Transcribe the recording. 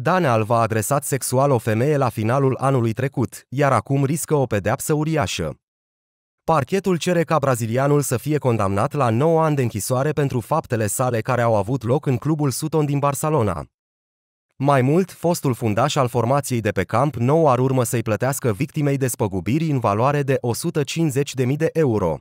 Daniel va adresat sexual o femeie la finalul anului trecut, iar acum riscă o pedeapsă uriașă. Parchetul cere ca brazilianul să fie condamnat la 9 ani de închisoare pentru faptele sale care au avut loc în clubul Suton din Barcelona. Mai mult, fostul fundaș al formației de pe camp nou ar urmă să-i plătească victimei despăgubiri în valoare de 150.000 de euro.